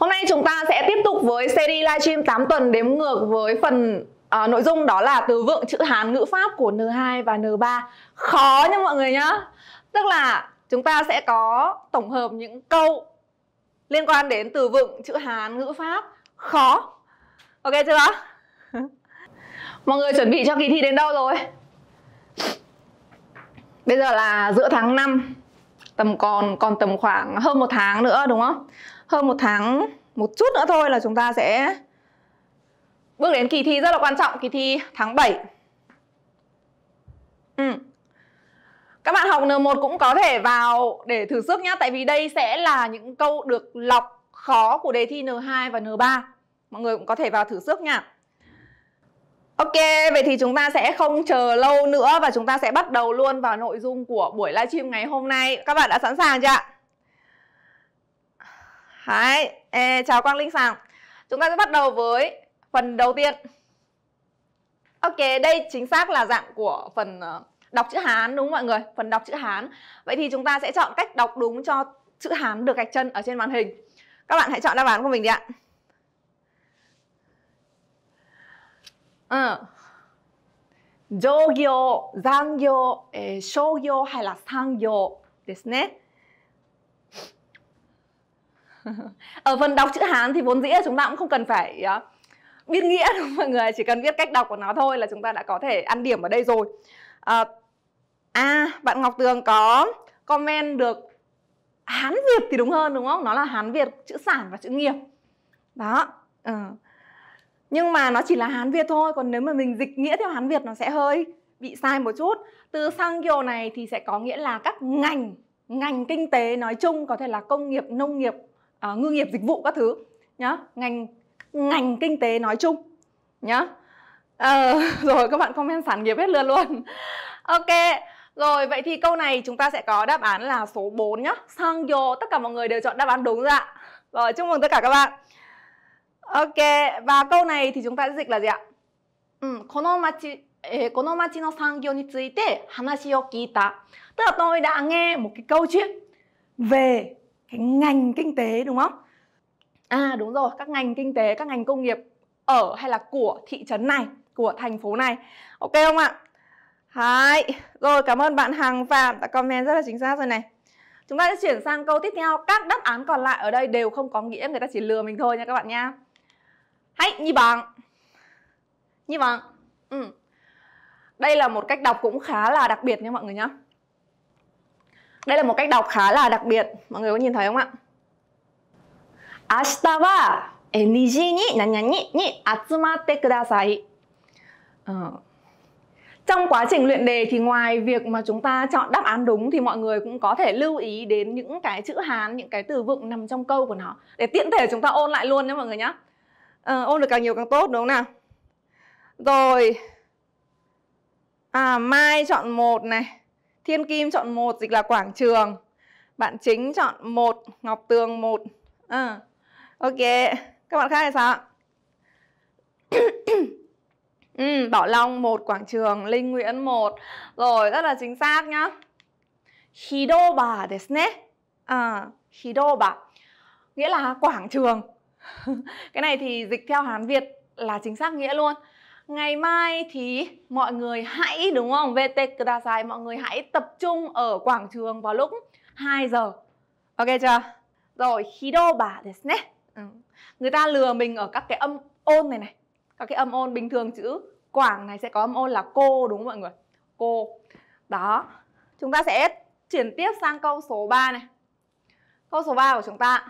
Hôm nay chúng ta sẽ tiếp tục với series livestream 8 tuần đếm ngược với phần à, nội dung đó là từ vựng chữ Hán ngữ pháp của N2 và N3. Khó nha mọi người nhá. Tức là chúng ta sẽ có tổng hợp những câu liên quan đến từ vựng chữ Hán ngữ pháp khó. Ok chưa? mọi người chuẩn bị cho kỳ thi đến đâu rồi? Bây giờ là giữa tháng 5 tầm còn còn tầm khoảng hơn một tháng nữa đúng không? hơn một tháng một chút nữa thôi là chúng ta sẽ bước đến kỳ thi rất là quan trọng kỳ thi tháng 7 ừ. các bạn học N1 cũng có thể vào để thử sức nhá tại vì đây sẽ là những câu được lọc khó của đề thi N2 và N3 mọi người cũng có thể vào thử sức nha Ok, vậy thì chúng ta sẽ không chờ lâu nữa và chúng ta sẽ bắt đầu luôn vào nội dung của buổi livestream ngày hôm nay. Các bạn đã sẵn sàng chưa ạ? Đấy, Ê, chào Quang Linh Sàng Chúng ta sẽ bắt đầu với phần đầu tiên Ok, đây chính xác là dạng của phần ờ, đọc chữ Hán đúng không mọi người? Phần đọc chữ Hán Vậy thì chúng ta sẽ chọn cách đọc đúng cho chữ Hán được gạch chân ở trên màn hình Các bạn hãy chọn đáp án của mình đi ạ Ừ. Jōgyō, zangyō, hay là sangyō ですね。ở phần ờ, vâng, đọc chữ hán thì vốn dĩ chúng ta cũng không cần phải ờ, biết nghĩa đâu mọi người chỉ cần biết cách đọc của nó thôi là chúng ta đã có thể ăn điểm ở đây rồi à, à bạn ngọc tường có comment được hán việt thì đúng hơn đúng không nó là hán việt chữ sản và chữ nghiệp đó ừ. nhưng mà nó chỉ là hán việt thôi còn nếu mà mình dịch nghĩa theo hán việt nó sẽ hơi bị sai một chút từ sang kiểu này thì sẽ có nghĩa là các ngành ngành kinh tế nói chung có thể là công nghiệp nông nghiệp uh, ngư nghiệp dịch vụ các thứ nhá ngành ngành kinh tế nói chung nhá uh, rồi các bạn comment sản nghiệp hết lượt luôn ok rồi vậy thì câu này chúng ta sẽ có đáp án là số 4 nhá Sangyo tất cả mọi người đều chọn đáp án đúng rồi ạ rồi chúc mừng tất cả các bạn ok và câu này thì chúng ta sẽ dịch là gì ạ ừ, この町えー、この町の産業について話を聞いた。ただ、tôi đã nghe một cái câu chuyện về cái ngành kinh tế đúng không à đúng rồi các ngành kinh tế các ngành công nghiệp ở hay là của thị trấn này của thành phố này ok không ạ Hai. Rồi cảm ơn bạn Hằng Phạm đã comment rất là chính xác rồi này Chúng ta sẽ chuyển sang câu tiếp theo Các đáp án còn lại ở đây đều không có nghĩa Người ta chỉ lừa mình thôi nha các bạn nha Hãy như bằng Như bằng ừ. Đây là một cách đọc cũng khá là đặc biệt nha mọi người nhá đây là một cách đọc khá là đặc biệt Mọi người có nhìn thấy không ạ? Ashita wa 2時に何々に集まってください Trong quá trình luyện đề thì ngoài việc mà chúng ta chọn đáp án đúng thì mọi người cũng có thể lưu ý đến những cái chữ Hán, những cái từ vựng nằm trong câu của nó để tiện thể chúng ta ôn lại luôn nhé mọi người nhé. Ờ, ôn được càng nhiều càng tốt đúng không nào? Rồi. À mai chọn một này. Thiên Kim chọn một dịch là quảng trường. Bạn chính chọn một Ngọc Tường một À, ok. Các bạn khác là sao ừ, Bảo Long một Quảng Trường, Linh Nguyễn một Rồi, rất là chính xác nhá. Hidoba desne. À, Hidoba. Nghĩa là quảng trường. cái này thì dịch theo Hán Việt là chính xác nghĩa luôn ngày mai thì mọi người hãy đúng không VT Kudasai mọi người hãy tập trung ở quảng trường vào lúc 2 giờ ok chưa rồi hido bà desne ừ. người ta lừa mình ở các cái âm ôn này này các cái âm ôn bình thường chữ quảng này sẽ có âm ôn là cô đúng không mọi người cô đó chúng ta sẽ chuyển tiếp sang câu số 3 này câu số 3 của chúng ta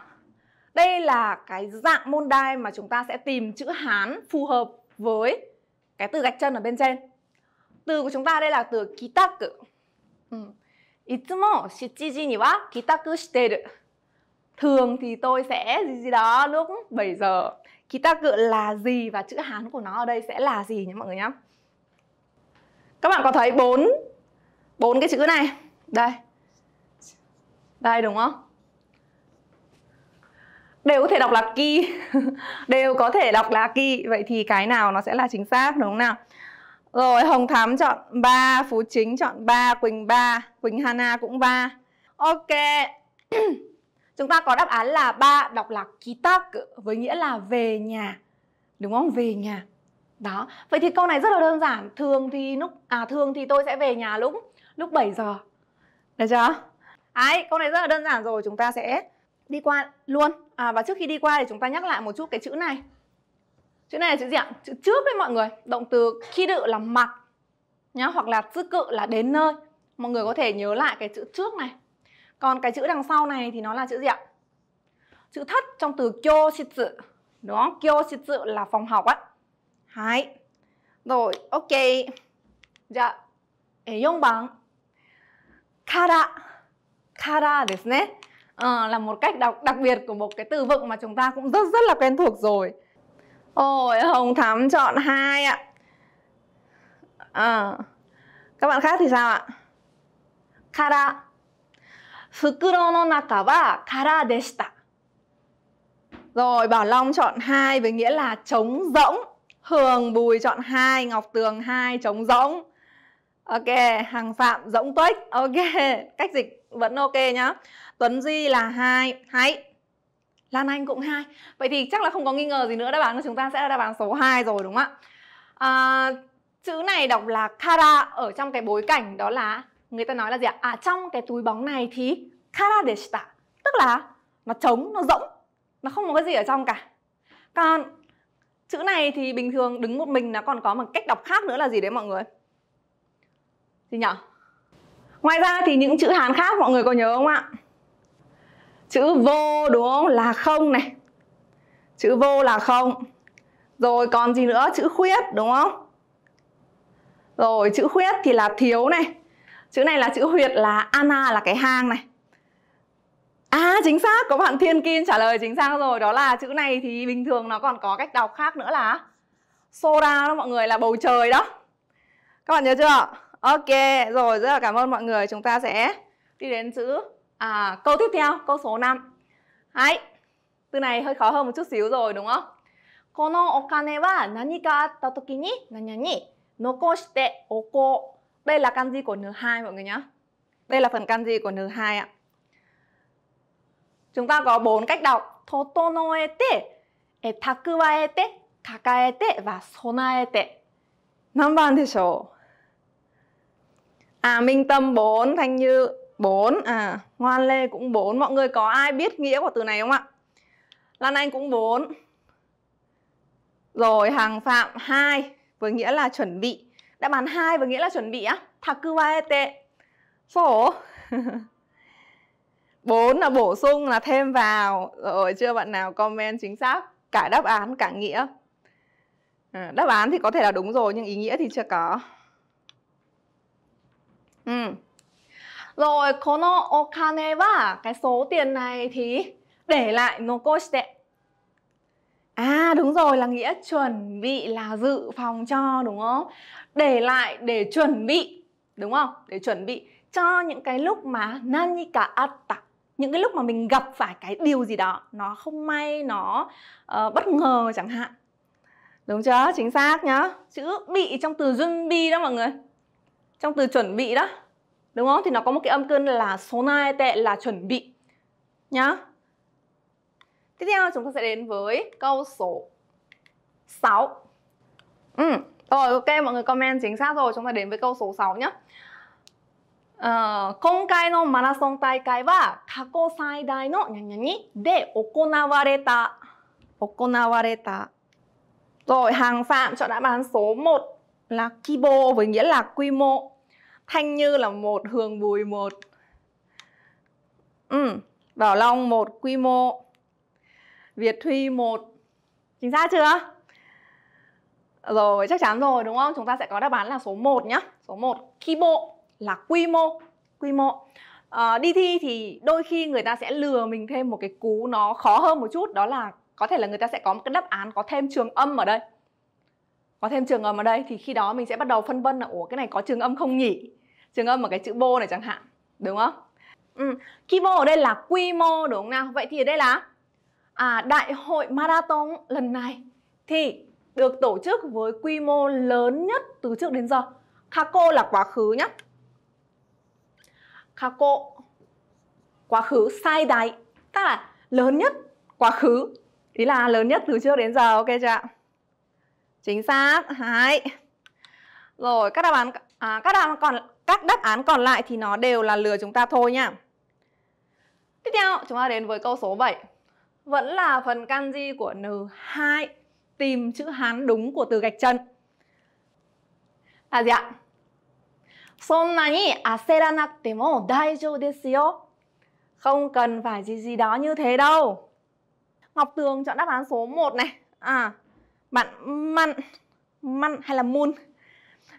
đây là cái dạng môn đai mà chúng ta sẽ tìm chữ hán phù hợp với cái từ gạch chân ở bên trên từ của chúng ta đây là từ kitaku いつも7時には帰宅してる ừ. Thường thì tôi sẽ gì gì đó lúc 7 giờ cự là gì và chữ Hán của nó ở đây sẽ là gì nhé mọi người nhé Các bạn có thấy bốn bốn cái chữ này Đây Đây đúng không? đều có thể đọc là key đều có thể đọc là key vậy thì cái nào nó sẽ là chính xác đúng không nào rồi hồng Thám chọn 3 phú chính chọn 3 quỳnh 3 quỳnh hana cũng 3 ok chúng ta có đáp án là ba đọc là kitak với nghĩa là về nhà đúng không về nhà đó vậy thì câu này rất là đơn giản thường thì lúc à thường thì tôi sẽ về nhà lúc lúc 7 giờ được chưa ấy câu này rất là đơn giản rồi chúng ta sẽ đi qua luôn à, và trước khi đi qua thì chúng ta nhắc lại một chút cái chữ này chữ này là chữ gì ạ chữ trước đấy mọi người động từ khi đự là mặc nhá hoặc là tư cự là đến nơi mọi người có thể nhớ lại cái chữ trước này còn cái chữ đằng sau này thì nó là chữ gì ạ chữ thất trong từ kyo shitsu đúng không kyo shitsu là phòng học á hai rồi ok dạ ê yong bằng kara kara ですね à, là một cách đặc, đặc biệt của một cái từ vựng mà chúng ta cũng rất rất là quen thuộc rồi ôi hồng thắm chọn hai ạ à, các bạn khác thì sao ạ kara fukuro no naka wa kara deshita rồi Bảo Long chọn hai với nghĩa là trống rỗng Hường Bùi chọn hai Ngọc Tường hai trống rỗng Ok, Hằng Phạm rỗng tuếch Ok, cách dịch vẫn ok nhá Tuấn Di là hai hãy Lan Anh cũng hai Vậy thì chắc là không có nghi ngờ gì nữa đáp án của chúng ta sẽ là đáp án số 2 rồi đúng không ạ à, Chữ này đọc là kara ở trong cái bối cảnh đó là Người ta nói là gì ạ? À trong cái túi bóng này thì kara deshita Tức là nó trống, nó rỗng Nó không có gì ở trong cả Còn chữ này thì bình thường đứng một mình nó còn có một cách đọc khác nữa là gì đấy mọi người Gì nhở? Ngoài ra thì những chữ Hán khác mọi người có nhớ không ạ? chữ vô đúng không là không này chữ vô là không rồi còn gì nữa chữ khuyết đúng không rồi chữ khuyết thì là thiếu này chữ này là chữ huyệt là ana là cái hang này À chính xác, có bạn Thiên Kim trả lời chính xác rồi Đó là chữ này thì bình thường nó còn có cách đọc khác nữa là Soda đó mọi người là bầu trời đó Các bạn nhớ chưa? Ok, rồi rất là cảm ơn mọi người Chúng ta sẽ đi đến chữ À, câu tiếp theo, câu số 5. Hãy. Từ này hơi khó hơn một chút xíu rồi đúng không? このお金は何かあった時に何に残しておこう。Đây là kanji của N2 mọi người nhé. Đây là phần kanji của N2 ạ. Chúng ta có bốn cách đọc. Totonoete, takuaete, kakaete và sonaete. Năm bạn thì số. À, Minh Tâm 4, Thanh Như 4 à, ngoan lê cũng 4. Mọi người có ai biết nghĩa của từ này không ạ? Lan Anh cũng 4. Rồi hàng phạm 2 với nghĩa là chuẩn bị. Đáp án 2 với nghĩa là chuẩn bị á. Takuwaete. Sổ. 4 là bổ sung là thêm vào. Rồi chưa bạn nào comment chính xác cả đáp án cả nghĩa. À, đáp án thì có thể là đúng rồi nhưng ý nghĩa thì chưa có. Ừ rồi kono okane wa cái số tiền này thì để lại nokoshite À đúng rồi là nghĩa chuẩn bị là dự phòng cho đúng không? Để lại để chuẩn bị đúng không? Để chuẩn bị cho những cái lúc mà nani cả atta những cái lúc mà mình gặp phải cái điều gì đó nó không may nó uh, bất ngờ chẳng hạn đúng chưa chính xác nhá chữ bị trong từ jun đó mọi người trong từ chuẩn bị đó đúng không? Thì nó có một cái âm cân là số nai tệ là chuẩn bị nhá. Tiếp theo chúng ta sẽ đến với câu số 6. Ừ, rồi ok mọi người comment chính xác rồi, chúng ta đến với câu số 6 nhá. Uh, ờ, 今回のマラソン大会は過去最大のにゃにゃにで行われた。行われた。Rồi hàng phạm chọn đáp án số 1 là Kibo với nghĩa là quy mô. Thanh Như là một, Hường Bùi một. Ừ, Bảo Long một, Quy Mô. Việt Thuy một. Chính xác chưa? Rồi, chắc chắn rồi đúng không? Chúng ta sẽ có đáp án là số 1 nhá. Số 1, Ki Bộ là quy mô. Quy mô. À, ờ, đi thi thì đôi khi người ta sẽ lừa mình thêm một cái cú nó khó hơn một chút đó là có thể là người ta sẽ có một cái đáp án có thêm trường âm ở đây có thêm trường âm ở đây thì khi đó mình sẽ bắt đầu phân vân là ủa cái này có trường âm không nhỉ trường âm mà cái chữ bô này chẳng hạn đúng không ừ. Kibo ở đây là quy mô đúng không nào vậy thì ở đây là à, đại hội marathon lần này thì được tổ chức với quy mô lớn nhất từ trước đến giờ Kako là quá khứ nhá Kako quá khứ sai đại, tức là lớn nhất quá khứ ý là lớn nhất từ trước đến giờ ok chưa ạ chính xác hai rồi các đáp án à, các đáp án còn các đáp án còn lại thì nó đều là lừa chúng ta thôi nha. Tiếp theo, chúng ta đến với câu số 7. Vẫn là phần kanji của N2, tìm chữ Hán đúng của từ gạch chân. Là gì ạ? không cần phải gì gì đó như thế đâu. Ngọc Tường chọn đáp án số 1 này. À, bạn mặn, mặn hay là mun?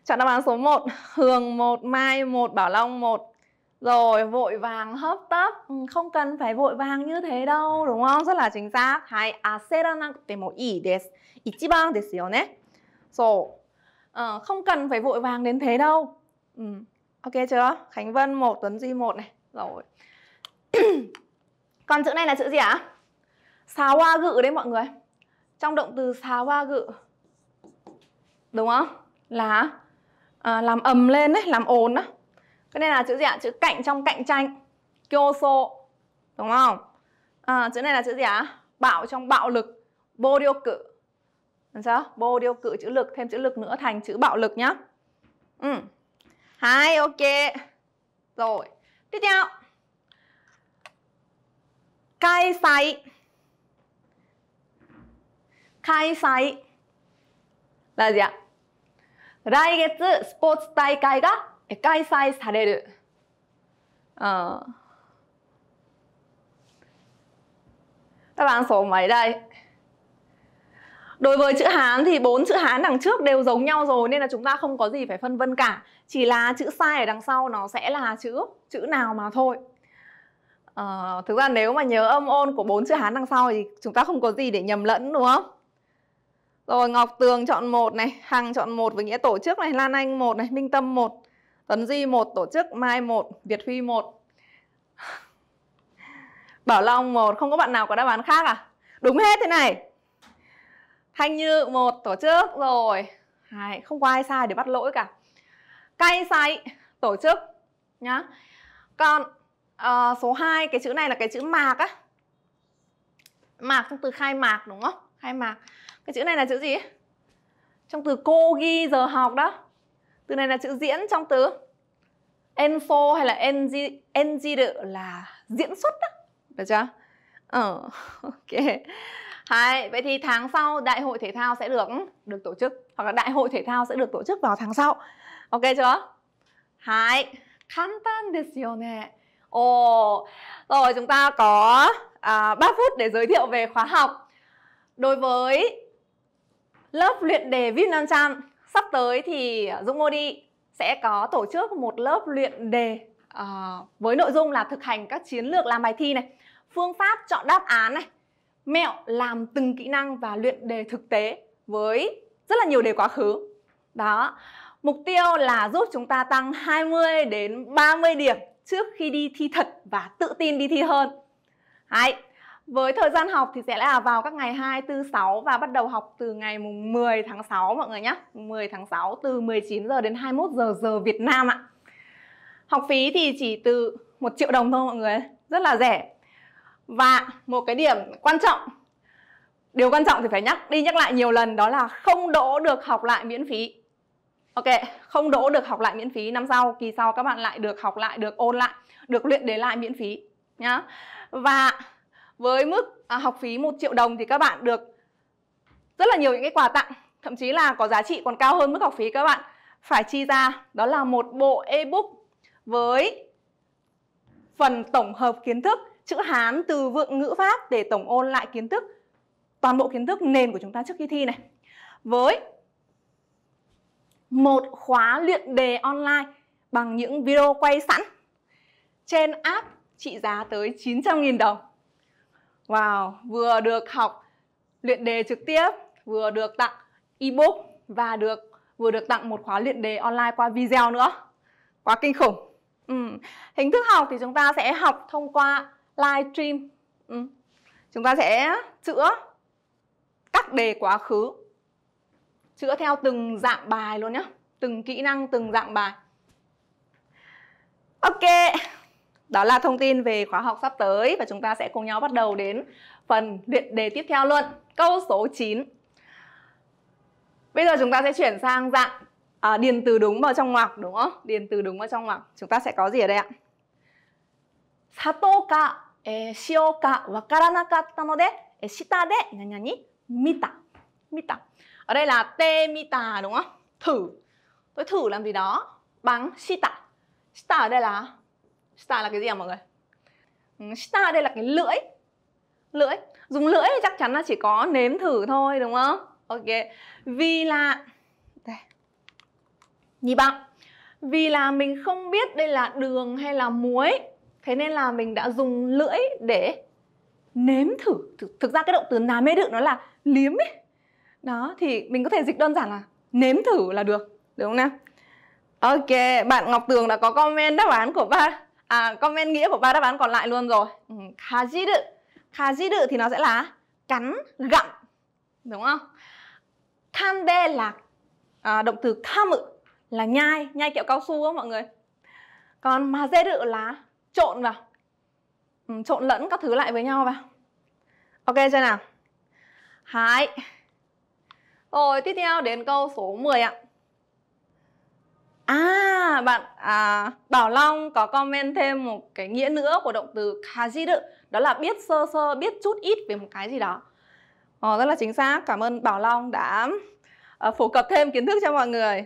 Chọn đáp án số 1 Hường 1, Mai 1, Bảo Long 1 Rồi vội vàng hấp tấp ừ, Không cần phải vội vàng như thế đâu Đúng không? Rất là chính xác Hãy aseranakutemo à, ii desu Ichiban desu yo ne So uh, Không cần phải vội vàng đến thế đâu ừ, Ok chưa? Khánh Vân 1, Tuấn Duy 1 này Rồi Còn chữ này là chữ gì ạ? gự đấy mọi người Trong động từ gự Đúng không? là à, làm ầm lên đấy làm ồn đó cho nên là chữ gì ạ chữ cạnh trong cạnh tranh kyoso đúng không à, chữ này là chữ gì ạ bạo trong bạo lực bô cự Đúng sao? Bô cự chữ lực thêm chữ lực nữa thành chữ bạo lực nhá. Ừ. Hai ok. Rồi. Tiếp theo. Khai sái. Khai sái là gì ạ? 来月スポーツ大会が開催される。ờ đáp án số mấy đây đối với chữ hán thì bốn chữ hán đằng trước đều giống nhau rồi nên là chúng ta không có gì phải phân vân cả chỉ là chữ sai ở đằng sau nó sẽ là chữ chữ nào mà thôi ờ, thực ra nếu mà nhớ âm ôn của bốn chữ hán đằng sau thì chúng ta không có gì để nhầm lẫn đúng không rồi Ngọc Tường chọn một này, Hằng chọn một với nghĩa tổ chức này, Lan Anh một này, Minh Tâm một, Tuấn Di một, tổ chức Mai một, Việt Huy một. Bảo Long một, không có bạn nào có đáp án khác à? Đúng hết thế này. Thanh Như một, tổ chức rồi. Hai, không có ai sai để bắt lỗi cả. Cay say, tổ chức nhá. Còn uh, số 2 cái chữ này là cái chữ mạc á. Mạc trong từ khai mạc đúng không? Khai mạc cái chữ này là chữ gì trong từ cô ghi giờ học đó từ này là chữ diễn trong từ enfo hay là engi engi là diễn xuất đó được chưa ờ ok Đấy, vậy thì tháng sau đại hội thể thao sẽ được ừ, được tổ chức hoặc là đại hội thể thao sẽ được tổ chức vào tháng sau ok chưa hai kantan desu ne ồ rồi chúng ta có à, 3 phút để giới thiệu về khóa học đối với lớp luyện đề VIP 500 sắp tới thì Dũng đi sẽ có tổ chức một lớp luyện đề uh, với nội dung là thực hành các chiến lược làm bài thi này, phương pháp chọn đáp án này, mẹo làm từng kỹ năng và luyện đề thực tế với rất là nhiều đề quá khứ. Đó. Mục tiêu là giúp chúng ta tăng 20 đến 30 điểm trước khi đi thi thật và tự tin đi thi hơn. Đấy, với thời gian học thì sẽ là vào các ngày 2, 4, 6 và bắt đầu học từ ngày mùng 10 tháng 6 mọi người nhé. 10 tháng 6 từ 19 giờ đến 21 giờ giờ Việt Nam ạ. Học phí thì chỉ từ 1 triệu đồng thôi mọi người, rất là rẻ. Và một cái điểm quan trọng Điều quan trọng thì phải nhắc đi nhắc lại nhiều lần đó là không đỗ được học lại miễn phí. Ok, không đỗ được học lại miễn phí năm sau, kỳ sau các bạn lại được học lại, được ôn lại, được luyện đề lại miễn phí nhá. Và với mức à, học phí 1 triệu đồng thì các bạn được rất là nhiều những cái quà tặng thậm chí là có giá trị còn cao hơn mức học phí các bạn phải chi ra đó là một bộ ebook với phần tổng hợp kiến thức chữ Hán từ vựng ngữ pháp để tổng ôn lại kiến thức toàn bộ kiến thức nền của chúng ta trước khi thi này với một khóa luyện đề online bằng những video quay sẵn trên app trị giá tới 900.000 đồng Wow, vừa được học luyện đề trực tiếp, vừa được tặng ebook và được vừa được tặng một khóa luyện đề online qua video nữa. Quá kinh khủng. Ừ. Hình thức học thì chúng ta sẽ học thông qua live stream. Ừ. Chúng ta sẽ chữa các đề quá khứ. Chữa theo từng dạng bài luôn nhé. Từng kỹ năng, từng dạng bài. Ok đó là thông tin về khóa học sắp tới và chúng ta sẽ cùng nhau bắt đầu đến phần luyện đề tiếp theo luôn. Câu số 9. Bây giờ chúng ta sẽ chuyển sang dạng à, điền từ đúng vào trong ngoặc đúng không? Điền từ đúng vào trong ngoặc. Chúng ta sẽ có gì ở đây ạ? Sato ka e, shio ka wakaranakatta no de e, shita de nya ni mita. Mita. Ở đây là te mita đúng không? Thử. Tôi thử làm gì đó bằng shita. Shita ở đây là Star là cái gì à mọi người? Ừ, Star đây là cái lưỡi Lưỡi Dùng lưỡi thì chắc chắn là chỉ có nếm thử thôi đúng không? Ok Vì là đây. Nhịp ạ Vì là mình không biết đây là đường hay là muối Thế nên là mình đã dùng lưỡi để nếm thử Thực, ra cái động từ nà mê đự nó là liếm ấy Đó thì mình có thể dịch đơn giản là nếm thử là được Đúng không nào? Ok, bạn Ngọc Tường đã có comment đáp án của bạn à, comment nghĩa của ba đáp án còn lại luôn rồi ừ, kajiru kajiru thì nó sẽ là cắn gặm đúng không kande là à, động từ kamu là nhai nhai kẹo cao su á mọi người còn mà mazeru là trộn vào ừ, trộn lẫn các thứ lại với nhau vào ok chưa nào hai rồi tiếp theo đến câu số 10 ạ À, bạn à, Bảo Long có comment thêm một cái nghĩa nữa của động từ kajiru Đó là biết sơ sơ, biết chút ít về một cái gì đó ờ, Rất là chính xác, cảm ơn Bảo Long đã uh, phổ cập thêm kiến thức cho mọi người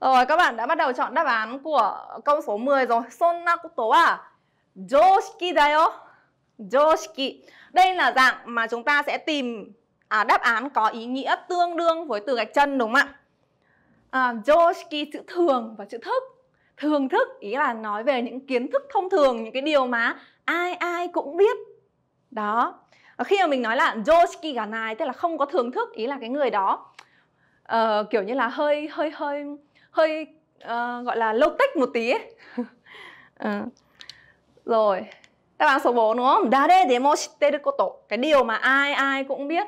Rồi, các bạn đã bắt đầu chọn đáp án của câu số 10 rồi Sonna koto wa joshiki da yo, Joshiki Đây là dạng mà chúng ta sẽ tìm à, đáp án có ý nghĩa tương đương với từ gạch chân đúng không ạ? Ờ, Joshki chữ thường và chữ thức thường thức ý là nói về những kiến thức thông thường những cái điều mà ai ai cũng biết đó ờ, khi mà mình nói là Joshki ganai tức là không có thường thức ý là cái người đó uh, kiểu như là hơi hơi hơi hơi uh, gọi là low tech một tí ấy. uh. rồi đáp án số 4 đúng không? Dare demo shiteru koto cái điều mà ai ai cũng biết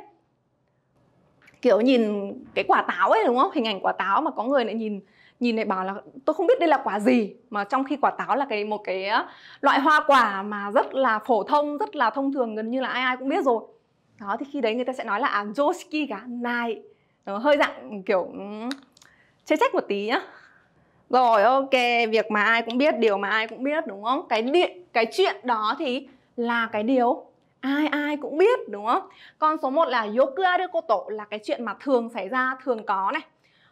kiểu nhìn cái quả táo ấy đúng không hình ảnh quả táo mà có người lại nhìn nhìn lại bảo là tôi không biết đây là quả gì mà trong khi quả táo là cái một cái loại hoa quả mà rất là phổ thông rất là thông thường gần như là ai ai cũng biết rồi đó thì khi đấy người ta sẽ nói là à, joshiki gá nai nó hơi dạng kiểu chế trách một tí nhá rồi ok việc mà ai cũng biết điều mà ai cũng biết đúng không cái điện cái chuyện đó thì là cái điều ai ai cũng biết đúng không? Còn số 1 là yokuaru koto là cái chuyện mà thường xảy ra, thường có này.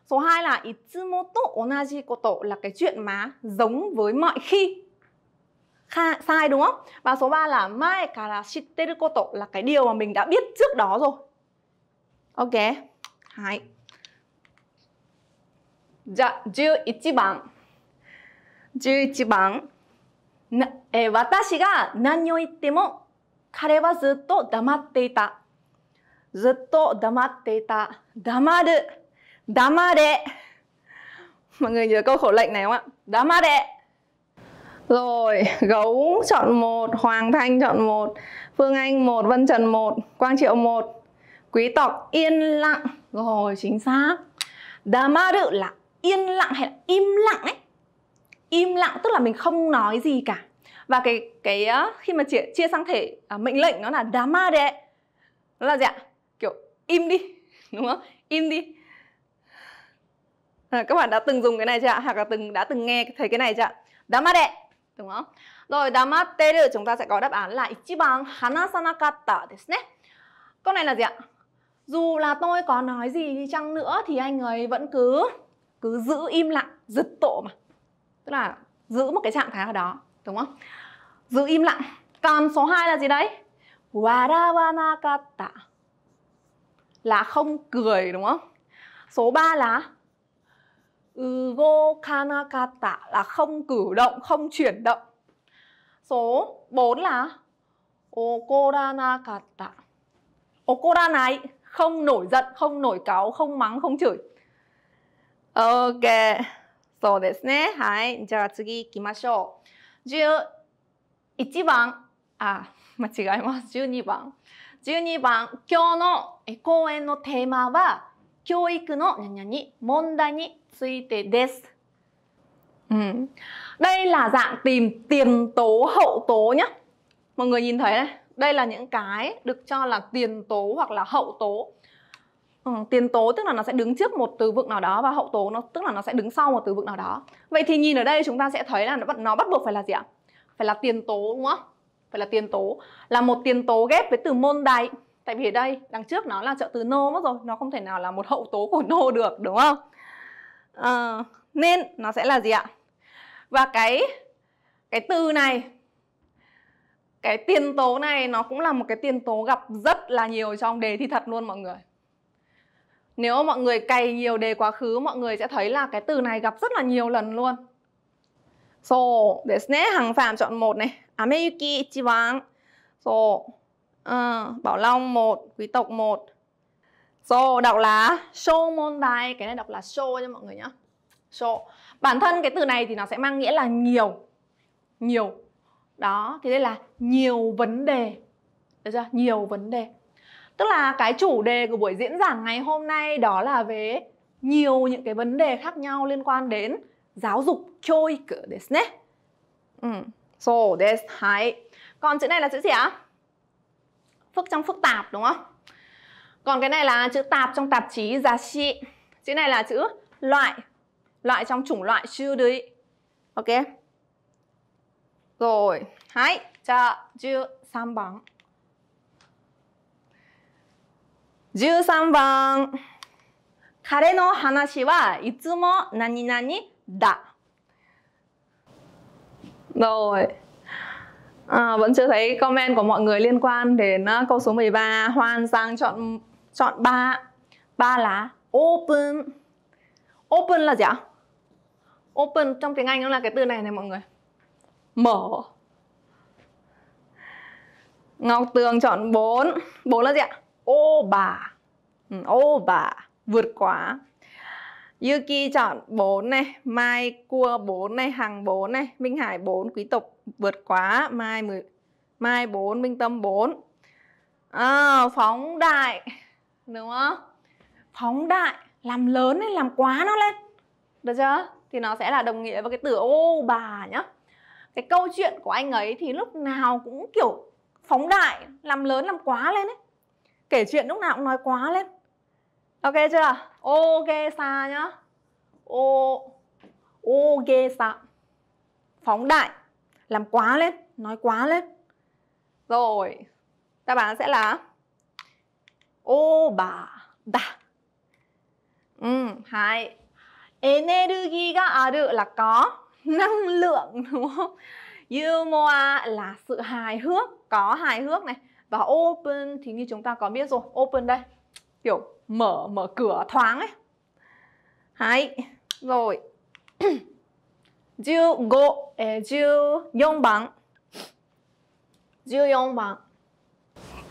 Số 2 là itsumo to onaji koto là cái chuyện mà giống với mọi khi. Kha, sai đúng không? Và số 3 là mai kara shitteru koto là cái điều mà mình đã biết trước đó rồi. Ok. Hai. Dạ, ja, 11番。11番。なえ私が何を言っても彼はずっと黙っていた。ずっと黙っていた。黙る。黙れ。Mọi người nhớ câu khẩu lệnh này không ạ? Đá đệ Rồi, Gấu chọn một Hoàng Thanh chọn một Phương Anh một Vân Trần một Quang Triệu một Quý tộc yên lặng Rồi, chính xác Đá đệ là yên lặng hay là im lặng ấy Im lặng tức là mình không nói gì cả và cái cái khi mà chia, chia sang thể à, mệnh lệnh nó là dama ma đệ nó là gì ạ kiểu im đi đúng không im đi à, các bạn đã từng dùng cái này chưa ạ hoặc là từng đã từng nghe thấy cái này chưa ạ đá đệ đúng không rồi dama ma tê chúng ta sẽ có đáp án là ichiban hanasanakatta desu ne câu này là gì ạ dù là tôi có nói gì đi chăng nữa thì anh ấy vẫn cứ cứ giữ im lặng giật tổ mà tức là giữ một cái trạng thái ở đó đúng không giữ im lặng còn số 2 là gì đấy warawanakata là không cười đúng không số 3 là ugokanakata là không cử động không chuyển động số 4 là okoranakata okora này không nổi giận không nổi cáu không mắng không chửi ok そうですね。はい。じゃあ次行きましょう。11番、あ、間違えます。12番。12番、今日の講演のテーマは、教育の何問題についてです。Ừ. Đây là dạng tìm tiền tố hậu tố nhé. Mọi người nhìn thấy này, đây là những cái được cho là tiền tố hoặc là hậu tố. Ừ, tiền tố tức là nó sẽ đứng trước một từ vựng nào đó và hậu tố nó tức là nó sẽ đứng sau một từ vựng nào đó. Vậy thì nhìn ở đây chúng ta sẽ thấy là nó, nó bắt buộc phải là gì ạ? Phải là tiền tố đúng không? Phải là tiền tố. Là một tiền tố ghép với từ môn đại Tại vì ở đây đằng trước nó là trợ từ nô mất rồi, nó không thể nào là một hậu tố của nô được đúng không? À, nên nó sẽ là gì ạ? Và cái cái từ này cái tiền tố này nó cũng là một cái tiền tố gặp rất là nhiều trong đề thi thật luôn mọi người nếu mọi người cày nhiều đề quá khứ, mọi người sẽ thấy là cái từ này gặp rất là nhiều lần luôn. So, ですね. Hàng phạm chọn một này. Ameyuki Ichiban. So, à, Bảo Long một, Quý tộc một. So, đọc là show môn đài. Cái này đọc là show cho mọi người nhá. So, Bản thân cái từ này thì nó sẽ mang nghĩa là nhiều. Nhiều. Đó, thì đây là nhiều vấn đề. Được chưa? Nhiều vấn đề tức là cái chủ đề của buổi diễn giảng ngày hôm nay đó là về nhiều những cái vấn đề khác nhau liên quan đến giáo dục choiku desu ne. Ừ. So desu, hai. Còn chữ này là chữ gì ạ? Phức trong phức tạp đúng không? Còn cái này là chữ tạp trong tạp chí giá trị. Chữ này là chữ loại. Loại trong chủng loại siêu đấy. Ok. Rồi, hãy cho chữ sam bằng. 13番。彼の話はいつも何々だ。Rồi. À, vẫn chưa thấy comment của mọi người liên quan đến uh, câu số 13 Hoan sang chọn chọn ba ba là open Open là gì ạ? Open trong tiếng Anh nó là cái từ này này mọi người Mở Ngọc Tường chọn 4 4 là gì ạ? ô bà, ừ, ô bà, Vượt quá Yuki chọn 4 này, Mai cua 4 này, Hằng 4 này, Minh Hải 4, Quý tộc vượt quá, Mai 10, Mai 4, Minh Tâm 4. À, ờ, phóng đại, đúng không? Phóng đại, làm lớn lên, làm quá nó lên. Được chưa? Thì nó sẽ là đồng nghĩa với cái từ ô bà nhá. Cái câu chuyện của anh ấy thì lúc nào cũng kiểu phóng đại, làm lớn, làm quá lên ấy kể chuyện lúc nào cũng nói quá lên ok chưa ok xa nhá ô ok xa phóng đại làm quá lên nói quá lên rồi đáp án sẽ là ô bà đà ừ hai energy ga aru à, là có năng lượng đúng không humor là sự hài hước có hài hước này và open thì như chúng ta có biết rồi open đây kiểu mở mở cửa thoáng ấy Đấy, rồi 15, eh, 14 bằng 14 bằng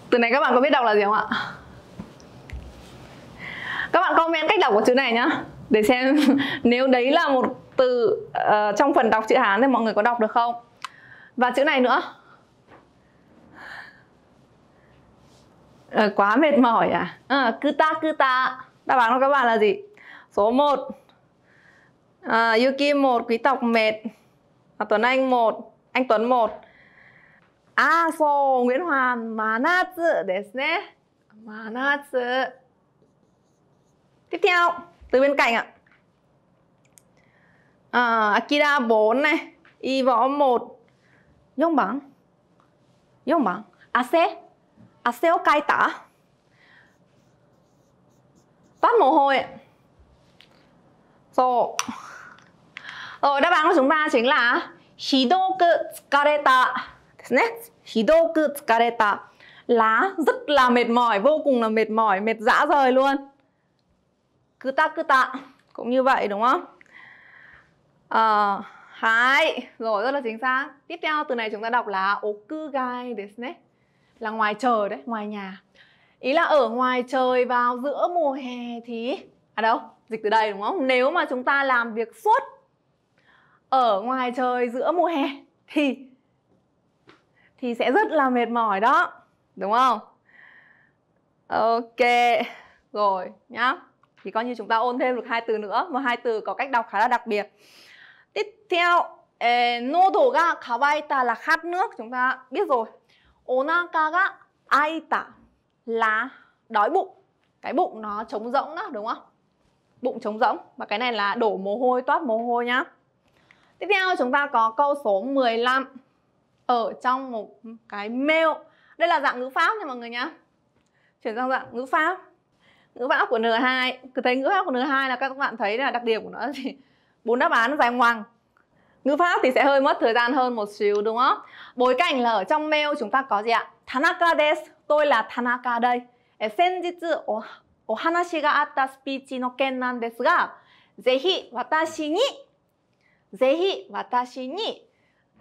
Từ này các bạn có biết đọc là gì không ạ? Các bạn comment cách đọc của chữ này nhá Để xem nếu đấy là một từ uh, trong phần đọc chữ Hán thì mọi người có đọc được không Và chữ này nữa à, quá mệt mỏi à? à cứ ta cứ ta đáp án của các bạn là gì số 1 à, ờ, Yuki 1 quý tộc mệt à, Tuấn Anh một, anh Tuấn 1 À so Nguyễn Hoàn Manatsu desu ne Manatsu Tiếp theo từ bên cạnh ạ à, Akira 4 này Y võ 1 Yong bằng Yong bằng À xe 汗をかいた toát à, mồ hôi rồi rồi đáp án của chúng ta chính là hidoku tsukareta hidoku tsukareta lá rất là mệt mỏi vô cùng là mệt mỏi mệt dã rời luôn cứ ta cứ tạ cũng như vậy đúng không à, hai rồi rất là chính xác tiếp theo từ này chúng ta đọc là okugai, gai desu là ngoài trời đấy ngoài nhà ý là ở ngoài trời vào giữa mùa hè thì à đâu dịch từ đây đúng không nếu mà chúng ta làm việc suốt ở ngoài trời giữa mùa hè thì thì sẽ rất là mệt mỏi đó đúng không ok rồi nhá thì coi như chúng ta ôn thêm được hai từ nữa mà hai từ có cách đọc khá là đặc biệt tiếp theo eh, nodo ga kawaita là khát nước chúng ta biết rồi Onakaga aita là đói bụng. Cái bụng nó trống rỗng đó đúng không? Bụng trống rỗng và cái này là đổ mồ hôi, toát mồ hôi nhá. Tiếp theo chúng ta có câu số 15 ở trong một cái mail. Đây là dạng ngữ pháp nha mọi người nhá. Chuyển sang dạng ngữ pháp. Ngữ pháp của N2, cứ thấy ngữ pháp của N2 là các bạn thấy là đặc điểm của nó là gì? Bốn đáp án dài ngoằng ngữ pháp thì sẽ hơi mất thời gian hơn một xíu đúng không? Bối cảnh là ở trong mail chúng ta có gì ạ? Tanaka des, tôi là Tanaka đây. o, 先日お,お話があったスピーチの件なんですが、ぜひ私に、ぜひ私に。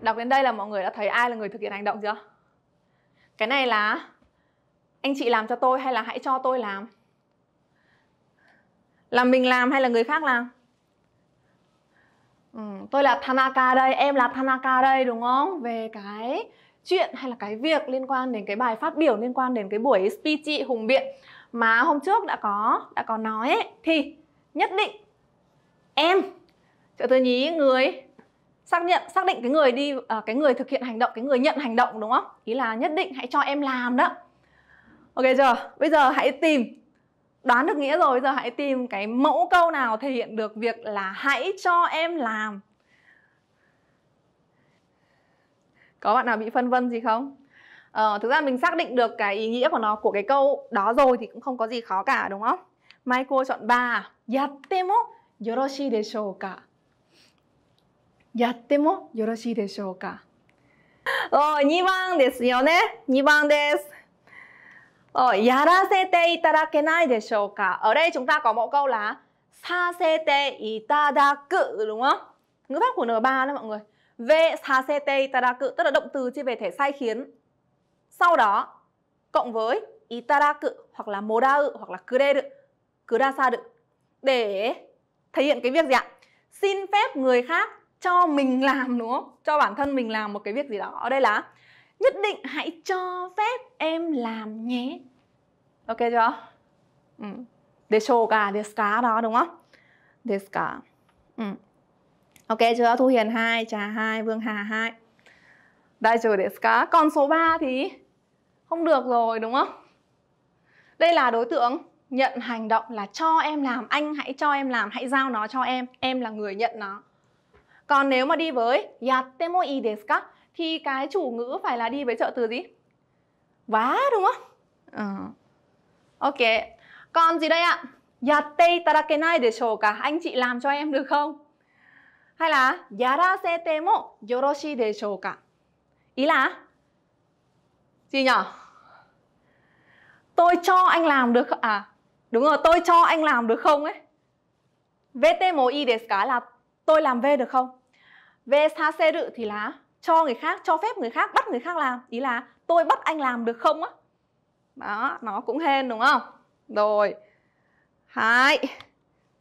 Đọc đến đây là mọi người đã thấy ai là người thực hiện hành động chưa? Cái này là anh chị làm cho tôi hay là hãy cho tôi làm? Là mình làm hay là người khác làm? Ừ, tôi là Tanaka đây, em là Tanaka đây đúng không? Về cái chuyện hay là cái việc liên quan đến cái bài phát biểu liên quan đến cái buổi speech hùng biện mà hôm trước đã có đã có nói ấy, thì nhất định em trợ tôi nhí người xác nhận xác định cái người đi à, cái người thực hiện hành động cái người nhận hành động đúng không ý là nhất định hãy cho em làm đó ok chưa bây giờ hãy tìm đoán được nghĩa rồi giờ hãy tìm cái mẫu câu nào thể hiện được việc là hãy cho em làm có bạn nào bị phân vân gì không ờ, thực ra mình xác định được cái ý nghĩa của nó của cái câu đó rồi thì cũng không có gì khó cả đúng không mai cô chọn ba yatte mo yoroshi deshou ka yatte mo deshou ka お2番ですよね2番です Ờ, yarasete itadakenai desho ka. Ở đây chúng ta có một câu là sasete itadaku đúng không? Ngữ pháp của N3 đó mọi người. V sasete itadaku tức là động từ chia về thể sai khiến. Sau đó cộng với itadaku hoặc là modau hoặc là kureru, kudasaru để thể hiện cái việc gì ạ? Xin phép người khác cho mình làm đúng không? Cho bản thân mình làm một cái việc gì đó. Ở đây là nhất định hãy cho phép em làm nhé ok chưa ừ. để show cả để ka đó đúng không để ka ừ. ok chưa thu hiền hai trà hai vương hà hai đại trừ để ka còn số 3 thì không được rồi đúng không đây là đối tượng nhận hành động là cho em làm anh hãy cho em làm hãy giao nó cho em em là người nhận nó còn nếu mà đi với yatte mo ii desu ka thì cái chủ ngữ phải là đi với trợ từ gì vá đúng không ừ. ok còn gì đây ạ yatte itarakenai desho ka anh chị làm cho em được không hay là yarasete mo yoroshi desho ka ý là gì nhở tôi cho anh làm được à đúng rồi tôi cho anh làm được không ấy vt mo i desu ka là tôi làm về được không về saseru thì là cho người khác cho phép người khác bắt người khác làm ý là tôi bắt anh làm được không á đó nó cũng hên đúng không rồi hai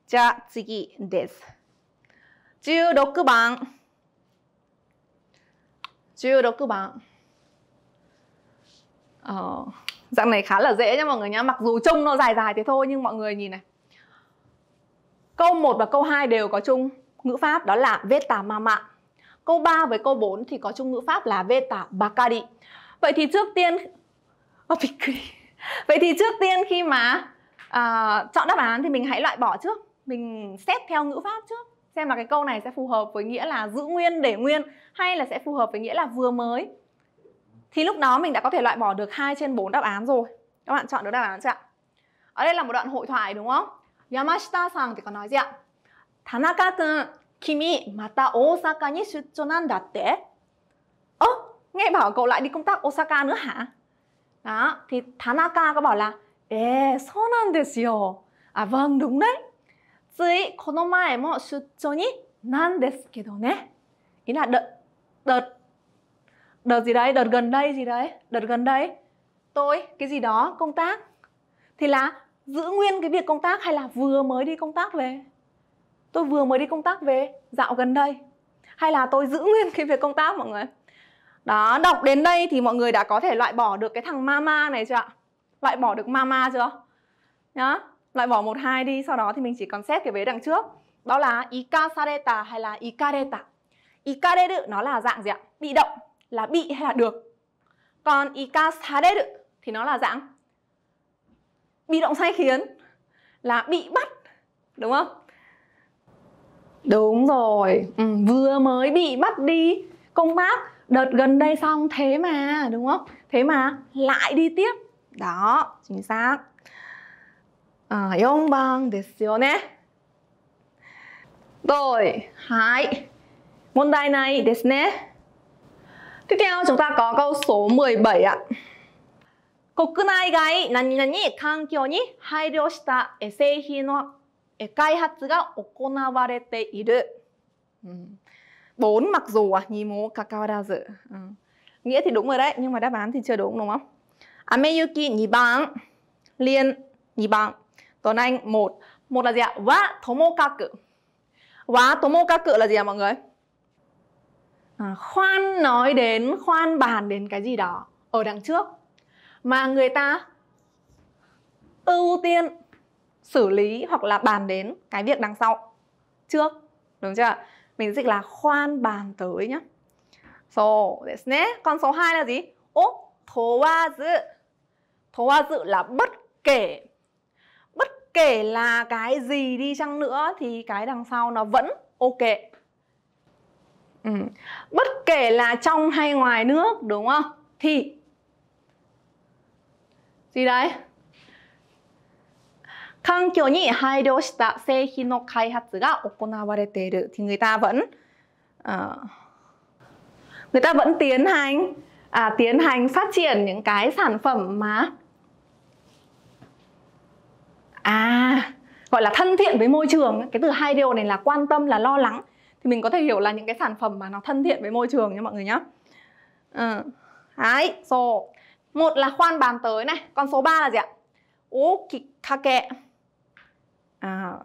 ja tsugi desu Chiêu độc cơ bản Chiêu độc cơ bản ờ, Dạng này khá là dễ nha mọi người nhá Mặc dù trông nó dài dài thế thôi Nhưng mọi người nhìn này Câu 1 và câu 2 đều có chung ngữ pháp Đó là vết tà ma mạng Câu 3 với câu 4 thì có chung ngữ pháp là beta bakari. Vậy thì trước tiên Vậy thì trước tiên khi mà à, chọn đáp án thì mình hãy loại bỏ trước, mình xét theo ngữ pháp trước xem là cái câu này sẽ phù hợp với nghĩa là giữ nguyên để nguyên hay là sẽ phù hợp với nghĩa là vừa mới. Thì lúc đó mình đã có thể loại bỏ được 2 trên 4 đáp án rồi. Các bạn chọn được đáp án chưa ạ? Ở đây là một đoạn hội thoại đúng không? Yamashita-san thì có nói gì ạ? Tanaka-kun Osaka 君、また大阪に出張なんだって Ơ, nghe bảo cậu lại đi công tác Osaka nữa hả? Đó, thì Tanaka có bảo là Ê, so nan desu yo À vâng, đúng đấy Tsuy, kono mae mo shutcho ni nan desu kedo ne Ý là đợt Đợt Đợt gì đấy, đợt gần đây gì đấy Đợt gần đây Tôi, cái gì đó, công tác Thì là giữ nguyên cái việc công tác hay là vừa mới đi công tác về tôi vừa mới đi công tác về dạo gần đây hay là tôi giữ nguyên cái việc công tác mọi người đó đọc đến đây thì mọi người đã có thể loại bỏ được cái thằng mama này chưa ạ loại bỏ được mama chưa nhá loại bỏ một hai đi sau đó thì mình chỉ còn xét cái vế đằng trước đó là ikasareta hay là ikareta ikareru nó là dạng gì ạ bị động là bị hay là được còn ikasareru thì nó là dạng bị động sai khiến là bị bắt đúng không Đúng rồi, ừ, vừa mới bị bắt đi công tác đợt gần đây xong thế mà đúng không? Thế mà lại đi tiếp. Đó, chính xác. À, 4番ですよね. Rồi, hai. Môn bài này desu ne. Tiếp theo chúng ta có câu số 17 ạ. 国内外何々環境に配慮した製品の開発が行われている。bốn ừ. mặc dù à, nhì mô kakawarazu. Ừ. Nghĩa thì đúng rồi đấy, nhưng mà đáp án thì chưa đúng đúng không? Ameyuki nhì bang, liên nhì bang. Tuấn Anh một, một là gì ạ? Wa tomokaku. Wa tomokaku là gì ạ mọi người? À, khoan nói đến, khoan bàn đến cái gì đó ở đằng trước mà người ta ưu tiên xử lý hoặc là bàn đến cái việc đằng sau trước đúng chưa mình dịch là khoan bàn tới nhá so ですね con số 2 là gì ô thố hoa dự thố hoa dự là bất kể bất kể là cái gì đi chăng nữa thì cái đằng sau nó vẫn ok ừ. bất kể là trong hay ngoài nước đúng không thì gì đấy 環境に配慮した製品の開発が行われている thì người ta vẫn người ta vẫn tiến hành à, tiến hành phát triển những cái sản phẩm mà à gọi là thân thiện với môi trường cái từ hai điều này là quan tâm là lo lắng thì mình có thể hiểu là những cái sản phẩm mà nó thân thiện với môi trường nha mọi người nhé ừ. Đấy, so. Một là khoan bàn tới này Còn số 3 là gì ạ? Ô kikake à,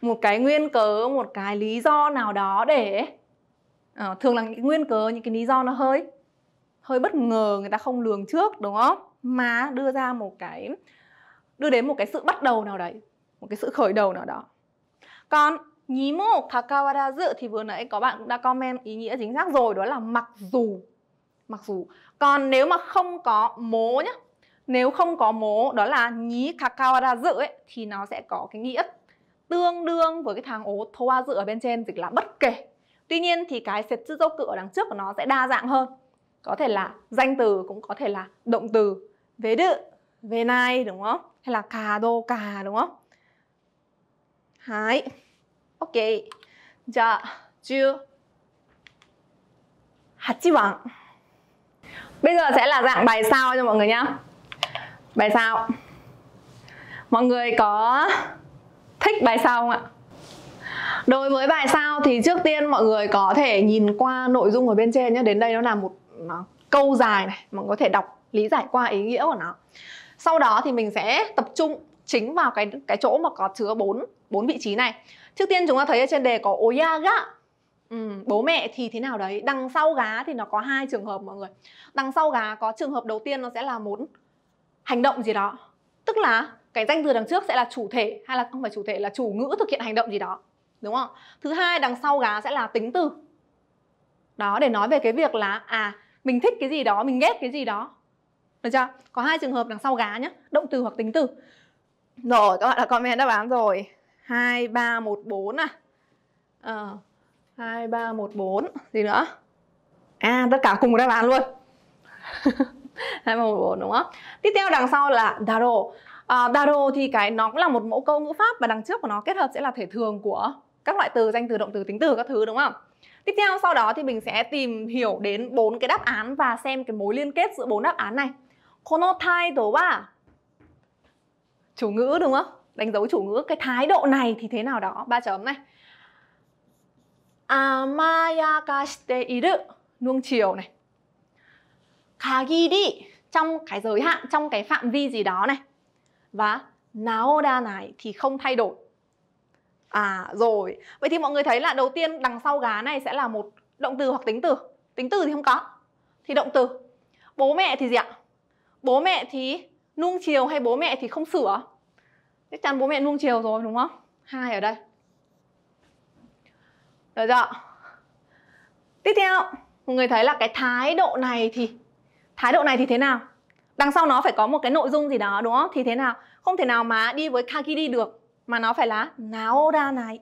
một cái nguyên cớ một cái lý do nào đó để à, thường là những nguyên cớ những cái lý do nó hơi hơi bất ngờ người ta không lường trước đúng không mà đưa ra một cái đưa đến một cái sự bắt đầu nào đấy một cái sự khởi đầu nào đó còn nhí mô kakawara dự thì vừa nãy có bạn cũng đã comment ý nghĩa chính xác rồi đó là mặc dù mặc dù còn nếu mà không có mố nhá nếu không có mố đó là nhí kakawara dự ấy thì nó sẽ có cái nghĩa tương đương với cái thằng ố thoa dự ở bên trên dịch là bất kể tuy nhiên thì cái sệt chữ dấu cự ở đằng trước của nó sẽ đa dạng hơn có thể là danh từ cũng có thể là động từ vế đự về nay đúng không hay là cà đô cà đúng không hai ok dạ chưa hạt chi bằng bây giờ sẽ là dạng bài sao cho mọi người nhá Bài sau Mọi người có thích bài sau không ạ? Đối với bài sau thì trước tiên mọi người có thể nhìn qua nội dung ở bên trên nhé Đến đây nó là một nó, câu dài này Mọi người có thể đọc lý giải qua ý nghĩa của nó Sau đó thì mình sẽ tập trung chính vào cái cái chỗ mà có chứa bốn bốn vị trí này Trước tiên chúng ta thấy ở trên đề có oyaga Ừ, bố mẹ thì thế nào đấy đằng sau gá thì nó có hai trường hợp mọi người đằng sau gá có trường hợp đầu tiên nó sẽ là muốn hành động gì đó tức là cái danh từ đằng trước sẽ là chủ thể hay là không phải chủ thể là chủ ngữ thực hiện hành động gì đó đúng không thứ hai đằng sau gá sẽ là tính từ đó để nói về cái việc là à mình thích cái gì đó mình ghét cái gì đó được chưa có hai trường hợp đằng sau gá nhé động từ hoặc tính từ rồi các bạn đã comment đáp án rồi hai ba một bốn à ờ, hai ba một bốn gì nữa à tất cả cùng một đáp án luôn hai 214 đúng không? Tiếp theo đằng sau là daro. À, daro thì cái nó cũng là một mẫu câu ngữ pháp và đằng trước của nó kết hợp sẽ là thể thường của các loại từ danh từ động từ tính từ các thứ đúng không? Tiếp theo sau đó thì mình sẽ tìm hiểu đến bốn cái đáp án và xem cái mối liên kết giữa bốn đáp án này. Kono tai do wa chủ ngữ đúng không? Đánh dấu chủ ngữ cái thái độ này thì thế nào đó, ba chấm này. Amayakashite iru nuông chiều này đi trong cái giới hạn trong cái phạm vi gì đó này và naoda này thì không thay đổi à rồi vậy thì mọi người thấy là đầu tiên đằng sau gá này sẽ là một động từ hoặc tính từ tính từ thì không có thì động từ bố mẹ thì gì ạ bố mẹ thì nuông chiều hay bố mẹ thì không sửa chắc chắn bố mẹ nuông chiều rồi đúng không hai ở đây được chưa tiếp theo mọi người thấy là cái thái độ này thì thái độ này thì thế nào đằng sau nó phải có một cái nội dung gì đó đúng không thì thế nào không thể nào mà đi với kagiri được mà nó phải là naoda này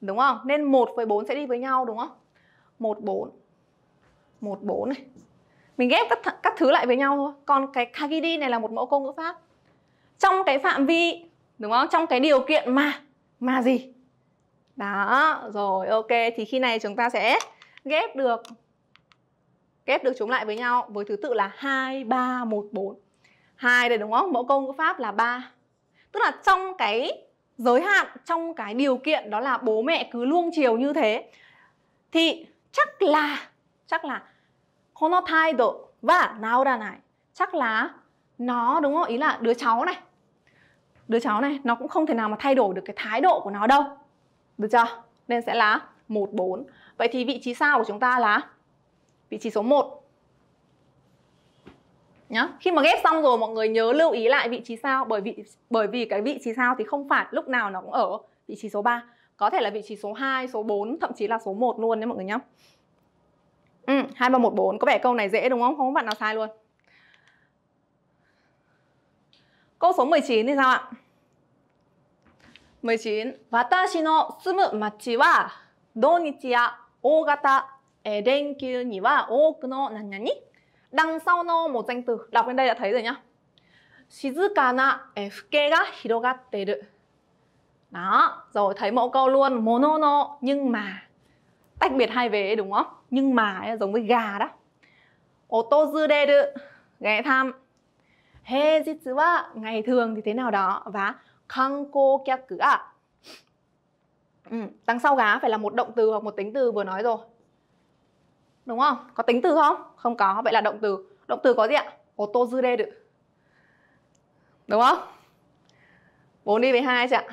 đúng không nên một với bốn sẽ đi với nhau đúng không Một bốn, một bốn này mình ghép các, th- các thứ lại với nhau thôi còn cái kagiri này là một mẫu câu ngữ pháp trong cái phạm vi đúng không trong cái điều kiện mà mà gì đó rồi ok thì khi này chúng ta sẽ ghép được kép được chúng lại với nhau với thứ tự là 2, 3, 1, 4. 2 đây đúng không? Mẫu câu ngữ pháp là 3. Tức là trong cái giới hạn, trong cái điều kiện đó là bố mẹ cứ luông chiều như thế thì chắc là chắc là nó thay taido và nào ra này chắc là nó đúng không? Ý là đứa cháu này. Đứa cháu này nó cũng không thể nào mà thay đổi được cái thái độ của nó đâu. Được chưa? Nên sẽ là một bốn Vậy thì vị trí sao của chúng ta là vị trí số 1 nhá khi mà ghép xong rồi mọi người nhớ lưu ý lại vị trí sao bởi vì bởi vì cái vị trí sao thì không phải lúc nào nó cũng ở vị trí số 3 có thể là vị trí số 2, số 4, thậm chí là số 1 luôn đấy mọi người nhá ừ, 2314 có vẻ câu này dễ đúng không không có bạn nào sai luôn câu số 19 thì sao ạ 19 Watashi no sumu machi wa 土日や大型えー、連休には多くの何々 đằng sau no một danh từ đọc lên đây đã thấy rồi nhá shizukana eh, fuke ga hirogatteru đó rồi thấy mẫu câu luôn mono no nhưng mà tách biệt hai vế đúng không nhưng mà ấy, giống với gà đó otozureru ghé thăm he jitsu wa ngày thường thì thế nào đó và kanko kyaku a ừ, đằng sau gá phải là một động từ hoặc một tính từ vừa nói rồi đúng không có tính từ không không có vậy là động từ động từ có gì ạ ô tô dư đê được đúng không bốn đi với hai chị ạ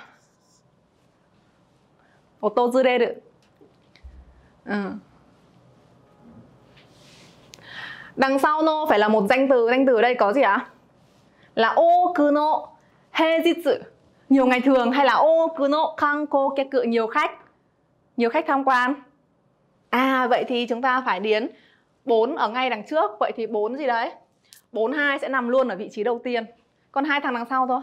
ô tô dư đê được ừ. đằng sau no phải là một danh từ danh từ ở đây có gì ạ là ô cứ no hê di sự nhiều ngày thường hay là ô cứ no khang cô kẹt cự nhiều khách nhiều khách tham quan À vậy thì chúng ta phải điền 4 ở ngay đằng trước Vậy thì 4 gì đấy 42 sẽ nằm luôn ở vị trí đầu tiên Còn hai thằng đằng sau thôi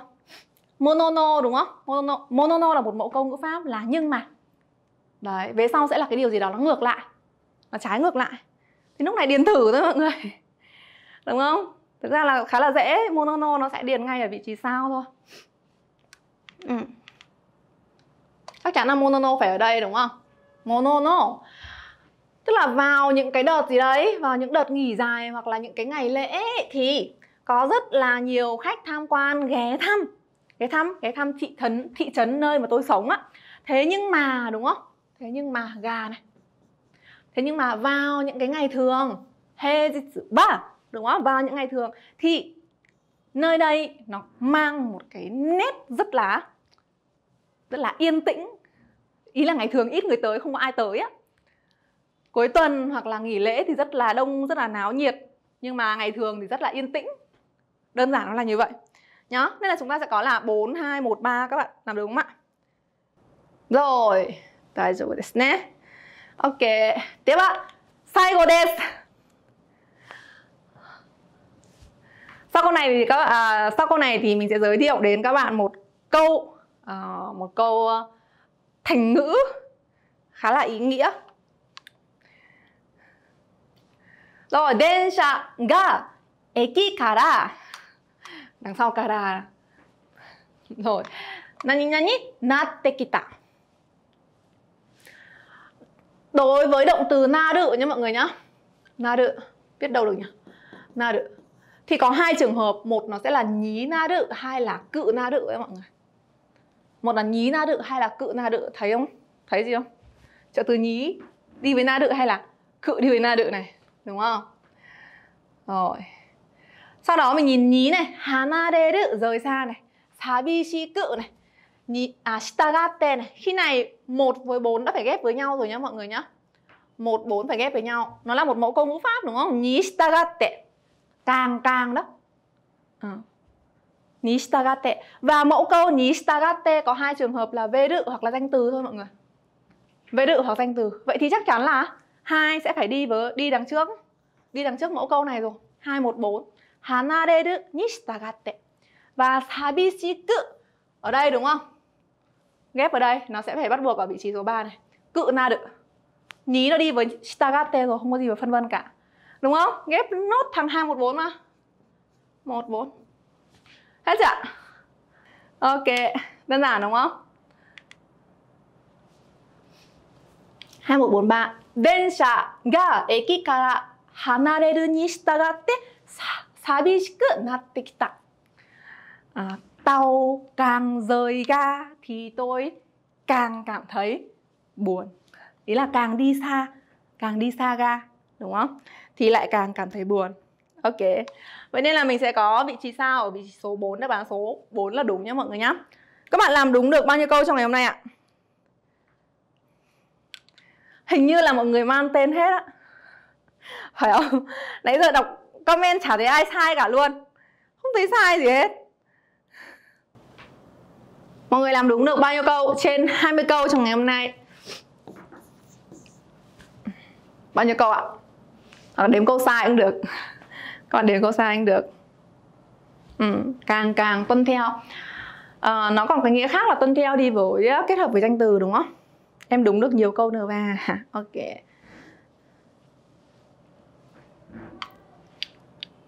Monono đúng không? Monono, monono là một mẫu câu ngữ pháp là nhưng mà Đấy, về sau sẽ là cái điều gì đó nó ngược lại Nó trái ngược lại Thì lúc này điền thử thôi mọi người Đúng không? Thực ra là khá là dễ Monono nó sẽ điền ngay ở vị trí sau thôi ừ. Chắc chắn là monono phải ở đây đúng không? Monono tức là vào những cái đợt gì đấy vào những đợt nghỉ dài hoặc là những cái ngày lễ thì có rất là nhiều khách tham quan ghé thăm ghé thăm ghé thăm thị trấn thị trấn nơi mà tôi sống á thế nhưng mà đúng không thế nhưng mà gà này thế nhưng mà vào những cái ngày thường hê ba đúng không vào những ngày thường thì nơi đây nó mang một cái nét rất là rất là yên tĩnh ý là ngày thường ít người tới không có ai tới á cuối tuần hoặc là nghỉ lễ thì rất là đông rất là náo nhiệt nhưng mà ngày thường thì rất là yên tĩnh đơn giản nó là như vậy nhá nên là chúng ta sẽ có là bốn hai một ba các bạn làm đúng không ạ rồi tại rồi desu ok tiếp ạ saigo desu sau câu này thì các bạn, à, sau câu này thì mình sẽ giới thiệu đến các bạn một câu uh, một câu ờ, thành ngữ khá là ý nghĩa Rồi, điện xe ga eki kara. Đằng sau kara. Rồi. Nani nani natte kita. Đối với động từ naru nhé mọi người nhá. Naru, biết đâu được nhỉ? Naru. Thì có hai trường hợp, một nó sẽ là nhí naru, hai là cự naru ấy mọi người. Một là nhí naru, hai là cự naru, thấy không? Thấy gì không? Trợ từ nhí đi với naru hay là cự đi với naru này đúng không rồi sau đó mình nhìn nhí này hanare ru rời xa này sabishi cự này nhí à shitagatte này khi này một với bốn đã phải ghép với nhau rồi nhá mọi người nhá một bốn phải ghép với nhau nó là một mẫu câu ngữ pháp đúng không nhí shitagatte càng càng đó ừ. Ní shitagate Và mẫu câu nhí shitagate có hai trường hợp là vê hoặc là danh từ thôi mọi người Vê hoặc danh từ Vậy thì chắc chắn là hai sẽ phải đi với đi đằng trước đi đằng trước mẫu câu này rồi hai một 214 hanareru ni shitagatte và sabishiku ở đây đúng không ghép ở đây nó sẽ phải bắt buộc vào vị trí số 3 này cự na được nhí nó đi với shitagatte rồi không có gì phải phân vân cả đúng không ghép nốt thằng hai một bốn mà một bốn hết chưa ok đơn giản đúng không hai một bốn ba 電車が駅から離れるに従って寂しくなってきた。À, tàu càng rời ga thì tôi càng cảm thấy buồn. Ý là càng đi xa, càng đi xa ga, đúng không? Thì lại càng cảm thấy buồn. Ok. Vậy nên là mình sẽ có vị trí sao ở vị trí số 4 đáp án số 4 là đúng nhé mọi người nhé. Các bạn làm đúng được bao nhiêu câu trong ngày hôm nay ạ? hình như là mọi người mang tên hết á phải không nãy giờ đọc comment chả thấy ai sai cả luôn không thấy sai gì hết mọi người làm đúng được bao nhiêu câu trên 20 câu trong ngày hôm nay bao nhiêu câu ạ hoặc đếm câu sai cũng được còn đếm câu sai cũng được ừ, càng càng tuân theo à, nó còn cái nghĩa khác là tuân theo đi với ờ, kết hợp với danh từ đúng không em đúng được nhiều câu nữa và ok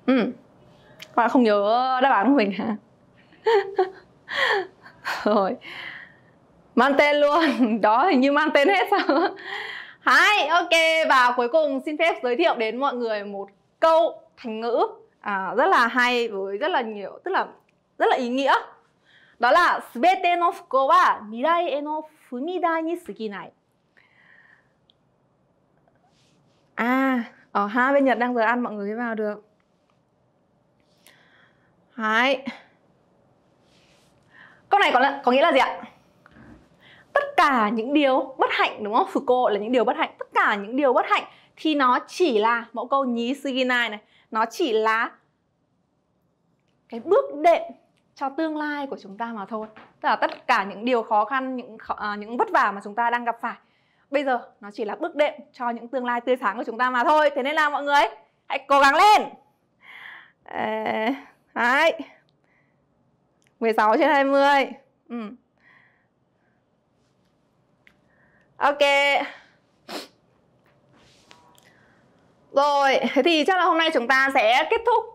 ừ các bạn không nhớ đáp án của mình hả rồi mang tên luôn đó hình như mang tên hết sao Hi, ok và cuối cùng xin phép giới thiệu đến mọi người một câu thành ngữ à, rất là hay với rất là nhiều tức là rất là ý nghĩa đó là 全ての不幸は未来への踏み台に過ぎない。À, ở ha bên Nhật đang giờ ăn mọi người mới vào được. Hai. Câu này có, là, có nghĩa là gì ạ? Tất cả những điều bất hạnh đúng không? cô là những điều bất hạnh. Tất cả những điều bất hạnh thì nó chỉ là mẫu câu nhí này này. Nó chỉ là cái bước đệm cho tương lai của chúng ta mà thôi tức là tất cả những điều khó khăn những uh, những vất vả mà chúng ta đang gặp phải bây giờ nó chỉ là bước đệm cho những tương lai tươi sáng của chúng ta mà thôi thế nên là mọi người hãy cố gắng lên đấy 16 trên 20 ừ. Ok Rồi, thế thì chắc là hôm nay chúng ta sẽ kết thúc uh,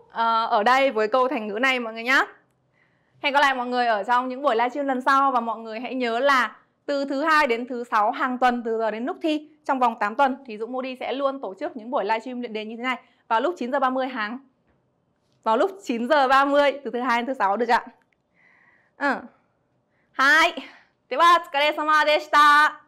ở đây với câu thành ngữ này mọi người nhé Hẹn gặp lại mọi người ở trong những buổi livestream lần sau và mọi người hãy nhớ là từ thứ hai đến thứ sáu hàng tuần từ giờ đến lúc thi trong vòng 8 tuần thì Dũng Moody sẽ luôn tổ chức những buổi livestream luyện đề như thế này vào lúc 9 giờ 30 hàng vào lúc 9 giờ 30 từ thứ hai đến thứ sáu được ạ. Ừ. Hai. では、お疲れ様でした。